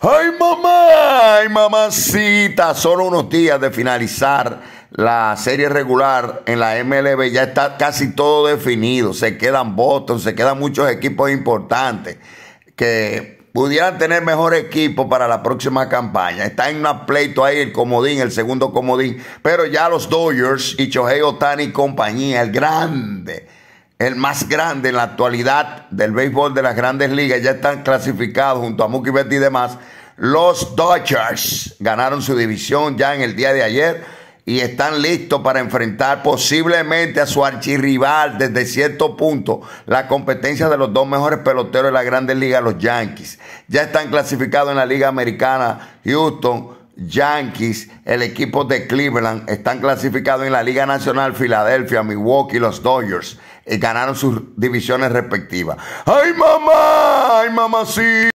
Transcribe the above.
¡Ay mamá! ¡Ay mamacita! Solo unos días de finalizar la serie regular en la MLB. Ya está casi todo definido. Se quedan Boston, se quedan muchos equipos importantes que pudieran tener mejor equipo para la próxima campaña. Está en un pleito ahí el comodín, el segundo comodín. Pero ya los Dodgers y Chohei Otani y compañía, el grande el más grande en la actualidad del béisbol de las grandes ligas, ya están clasificados junto a Mookie Betty y demás. Los Dodgers ganaron su división ya en el día de ayer y están listos para enfrentar posiblemente a su archirrival desde cierto punto la competencia de los dos mejores peloteros de la grandes ligas, los Yankees. Ya están clasificados en la Liga Americana Houston, Yankees, el equipo de Cleveland, están clasificados en la Liga Nacional, Filadelfia, Milwaukee los Dodgers. Y ganaron sus divisiones respectivas. ¡Ay, mamá! ¡Ay, mamá, sí!